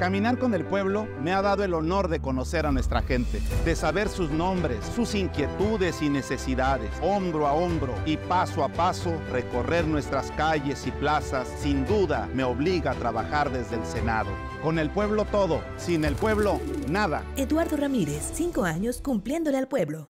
Caminar con el pueblo me ha dado el honor de conocer a nuestra gente, de saber sus nombres, sus inquietudes y necesidades, hombro a hombro y paso a paso recorrer nuestras calles y plazas, sin duda me obliga a trabajar desde el Senado. Con el pueblo todo, sin el pueblo nada. Eduardo Ramírez, cinco años cumpliéndole al pueblo.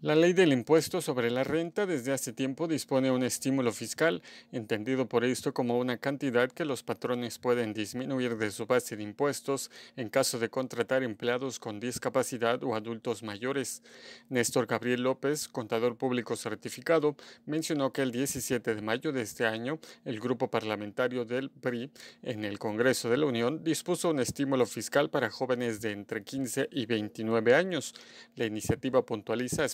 La ley del impuesto sobre la renta desde hace tiempo dispone un estímulo fiscal, entendido por esto como una cantidad que los patrones pueden disminuir de su base de impuestos en caso de contratar empleados con discapacidad o adultos mayores. Néstor Gabriel López, contador público certificado, mencionó que el 17 de mayo de este año, el grupo parlamentario del PRI en el Congreso de la Unión dispuso un estímulo fiscal para jóvenes de entre 15 y 29 años. La iniciativa puntualiza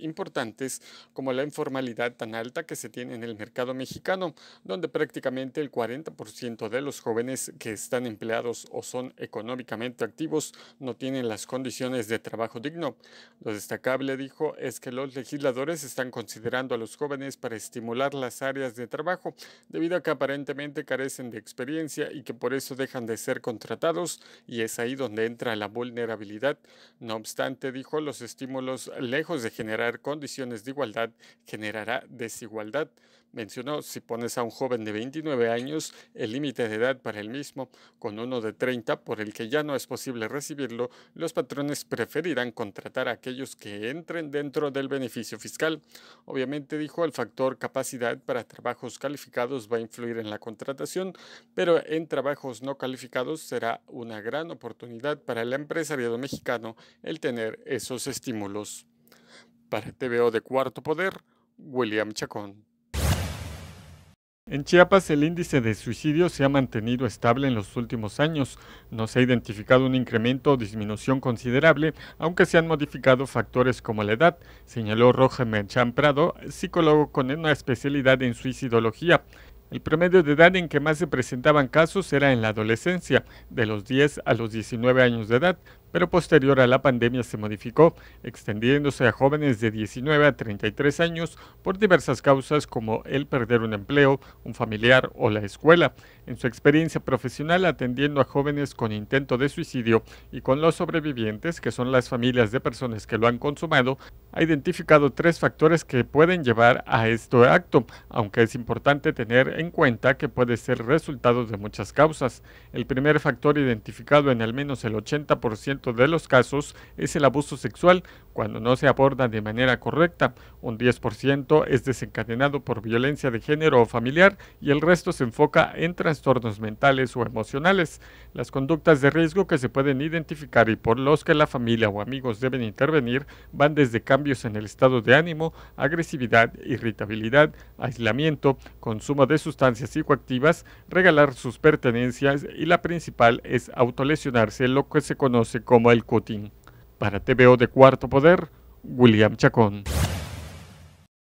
importantes como la informalidad tan alta que se tiene en el mercado mexicano, donde prácticamente el 40% de los jóvenes que están empleados o son económicamente activos no tienen las condiciones de trabajo digno. Lo destacable, dijo, es que los legisladores están considerando a los jóvenes para estimular las áreas de trabajo, debido a que aparentemente carecen de experiencia y que por eso dejan de ser contratados y es ahí donde entra la vulnerabilidad. No obstante, dijo, los estímulos lejos de generar condiciones de igualdad generará desigualdad. Mencionó, si pones a un joven de 29 años el límite de edad para el mismo con uno de 30 por el que ya no es posible recibirlo, los patrones preferirán contratar a aquellos que entren dentro del beneficio fiscal. Obviamente dijo, el factor capacidad para trabajos calificados va a influir en la contratación, pero en trabajos no calificados será una gran oportunidad para el empresariado mexicano el tener esos estímulos. Para TVO de Cuarto Poder, William Chacón. En Chiapas el índice de suicidio se ha mantenido estable en los últimos años. No se ha identificado un incremento o disminución considerable, aunque se han modificado factores como la edad, señaló Roger Merchan Prado, psicólogo con una especialidad en suicidología. El promedio de edad en que más se presentaban casos era en la adolescencia, de los 10 a los 19 años de edad, pero posterior a la pandemia se modificó, extendiéndose a jóvenes de 19 a 33 años por diversas causas como el perder un empleo, un familiar o la escuela. En su experiencia profesional atendiendo a jóvenes con intento de suicidio y con los sobrevivientes, que son las familias de personas que lo han consumado, ha identificado tres factores que pueden llevar a este acto, aunque es importante tener en cuenta que puede ser resultado de muchas causas. El primer factor identificado en al menos el 80% de los casos es el abuso sexual cuando no se aborda de manera correcta. Un 10% es desencadenado por violencia de género o familiar y el resto se enfoca en trastornos mentales o emocionales. Las conductas de riesgo que se pueden identificar y por los que la familia o amigos deben intervenir van desde cambios en el estado de ánimo, agresividad, irritabilidad, aislamiento, consumo de sustancias psicoactivas, regalar sus pertenencias y la principal es autolesionarse, lo que se conoce como el cutting. Para TVO de Cuarto Poder, William Chacón.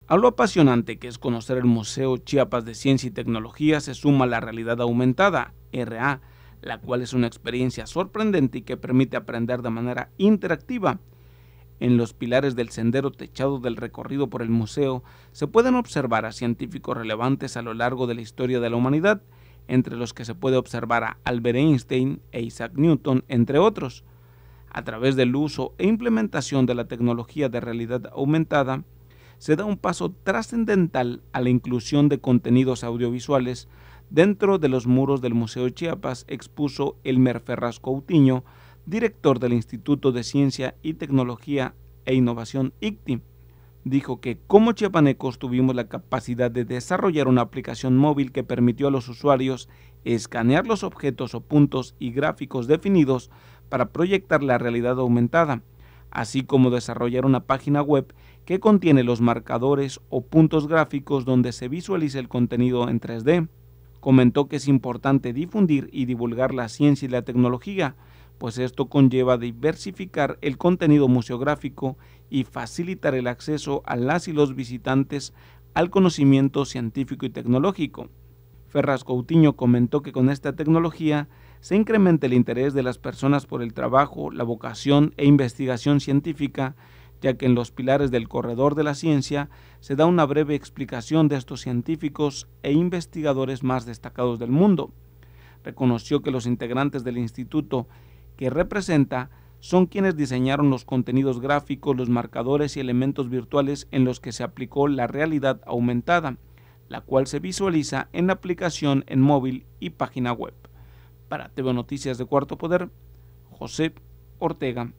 A lo apasionante que es conocer el Museo Chiapas de Ciencia y Tecnología se suma la realidad aumentada, RA, la cual es una experiencia sorprendente y que permite aprender de manera interactiva. En los pilares del sendero techado del recorrido por el museo se pueden observar a científicos relevantes a lo largo de la historia de la humanidad, entre los que se puede observar a Albert Einstein e Isaac Newton, entre otros a través del uso e implementación de la tecnología de realidad aumentada, se da un paso trascendental a la inclusión de contenidos audiovisuales dentro de los muros del Museo Chiapas, expuso Elmer Ferraz Coutinho, director del Instituto de Ciencia y Tecnología e Innovación ICTI. Dijo que como chiapanecos tuvimos la capacidad de desarrollar una aplicación móvil que permitió a los usuarios escanear los objetos o puntos y gráficos definidos para proyectar la realidad aumentada, así como desarrollar una página web que contiene los marcadores o puntos gráficos donde se visualice el contenido en 3D. Comentó que es importante difundir y divulgar la ciencia y la tecnología, pues esto conlleva diversificar el contenido museográfico y facilitar el acceso a las y los visitantes al conocimiento científico y tecnológico. Ferraz Coutinho comentó que con esta tecnología se incrementa el interés de las personas por el trabajo, la vocación e investigación científica, ya que en los pilares del corredor de la ciencia se da una breve explicación de estos científicos e investigadores más destacados del mundo. Reconoció que los integrantes del instituto que representa son quienes diseñaron los contenidos gráficos, los marcadores y elementos virtuales en los que se aplicó la realidad aumentada, la cual se visualiza en la aplicación en móvil y página web. Para TV Noticias de Cuarto Poder, José Ortega.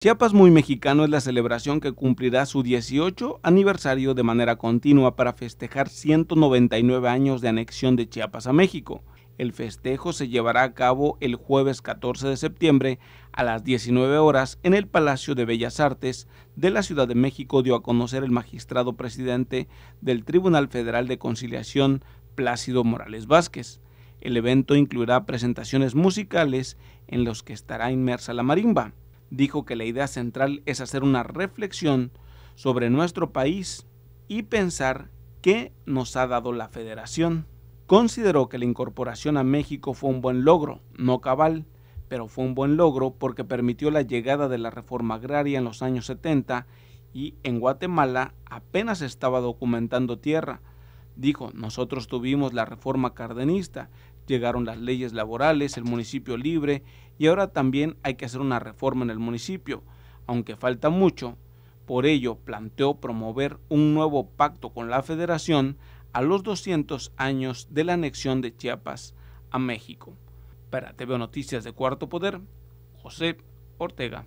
Chiapas Muy Mexicano es la celebración que cumplirá su 18 aniversario de manera continua para festejar 199 años de anexión de Chiapas a México. El festejo se llevará a cabo el jueves 14 de septiembre a las 19 horas en el Palacio de Bellas Artes de la Ciudad de México, dio a conocer el magistrado presidente del Tribunal Federal de Conciliación, Plácido Morales Vázquez. El evento incluirá presentaciones musicales en los que estará inmersa la marimba. Dijo que la idea central es hacer una reflexión sobre nuestro país y pensar qué nos ha dado la federación. Consideró que la incorporación a México fue un buen logro, no cabal, pero fue un buen logro porque permitió la llegada de la reforma agraria en los años 70 y en Guatemala apenas estaba documentando tierra, Dijo, nosotros tuvimos la reforma cardenista, llegaron las leyes laborales, el municipio libre y ahora también hay que hacer una reforma en el municipio, aunque falta mucho. Por ello, planteó promover un nuevo pacto con la federación a los 200 años de la anexión de Chiapas a México. Para TV Noticias de Cuarto Poder, José Ortega.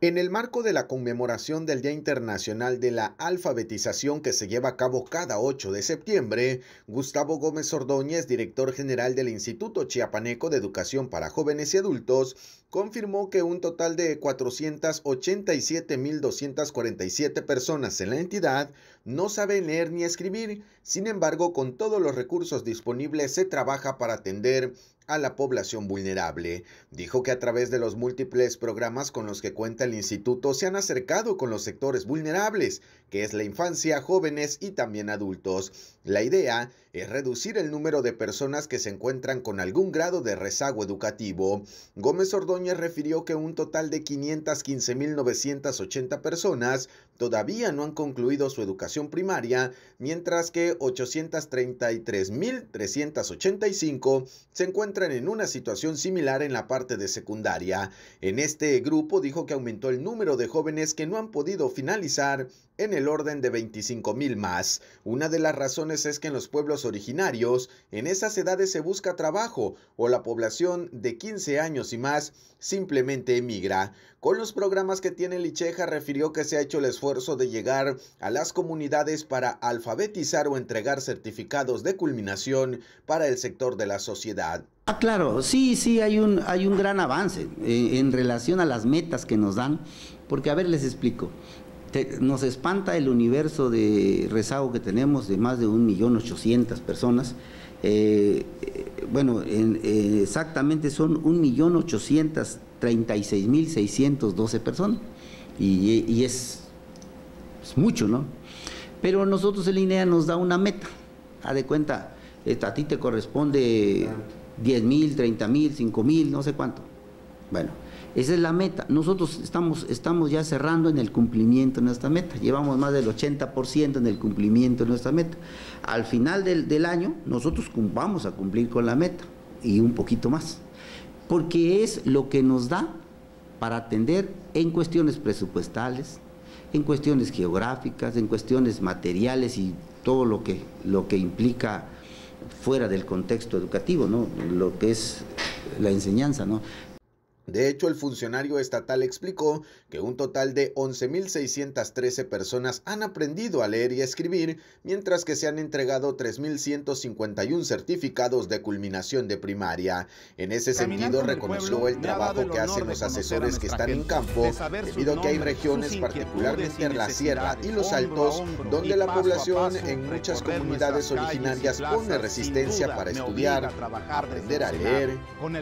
En el marco de la conmemoración del Día Internacional de la Alfabetización que se lleva a cabo cada 8 de septiembre, Gustavo Gómez Ordóñez, director general del Instituto Chiapaneco de Educación para Jóvenes y Adultos, confirmó que un total de 487.247 personas en la entidad no saben leer ni escribir, sin embargo, con todos los recursos disponibles se trabaja para atender a la población vulnerable. Dijo que a través de los múltiples programas con los que cuenta el instituto se han acercado con los sectores vulnerables, que es la infancia, jóvenes y también adultos. La idea es reducir el número de personas que se encuentran con algún grado de rezago educativo. Gómez Ordóñez refirió que un total de 515.980 personas todavía no han concluido su educación primaria, mientras que 833.385 se encuentran en una situación similar en la parte de secundaria. En este grupo dijo que aumentó el número de jóvenes que no han podido finalizar en el el orden de 25 mil más. Una de las razones es que en los pueblos originarios, en esas edades se busca trabajo o la población de 15 años y más simplemente emigra. Con los programas que tiene Licheja refirió que se ha hecho el esfuerzo de llegar a las comunidades para alfabetizar o entregar certificados de culminación para el sector de la sociedad. Ah, claro, sí, sí, hay un, hay un gran avance eh, en relación a las metas que nos dan, porque a ver, les explico nos espanta el universo de rezago que tenemos de más de un millón ochocientas personas. Eh, eh, bueno, en, eh, exactamente son 1.836.612 personas. Y, y es, es, mucho, ¿no? Pero nosotros en INEA nos da una meta. A de cuenta, a ti te corresponde diez mil, treinta mil, cinco mil, no sé cuánto. Bueno, esa es la meta. Nosotros estamos, estamos ya cerrando en el cumplimiento de nuestra meta. Llevamos más del 80% en el cumplimiento de nuestra meta. Al final del, año, nosotros vamos a cumplir con la meta y un poquito más. Porque es lo que nos da para atender en cuestiones presupuestales, en cuestiones geográficas, en cuestiones materiales y todo lo que, lo que implica fuera del contexto educativo, ¿no? lo que es la enseñanza. ¿no? De hecho, el funcionario estatal explicó que un total de 11.613 personas han aprendido a leer y escribir, mientras que se han entregado 3.151 certificados de culminación de primaria. En ese sentido, reconoció el trabajo que hacen los asesores que están en campo, debido a que hay regiones, particularmente en la sierra y los altos, donde la población en muchas comunidades originarias pone resistencia para estudiar, aprender a leer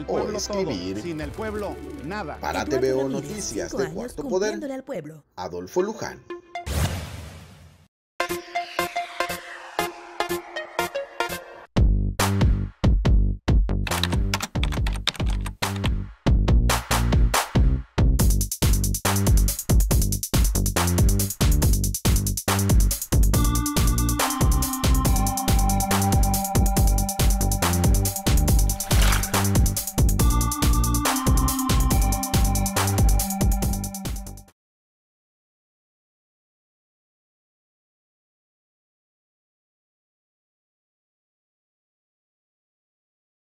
o escribir. el pueblo, para TVO Noticias de Cuarto Poder, Adolfo Luján.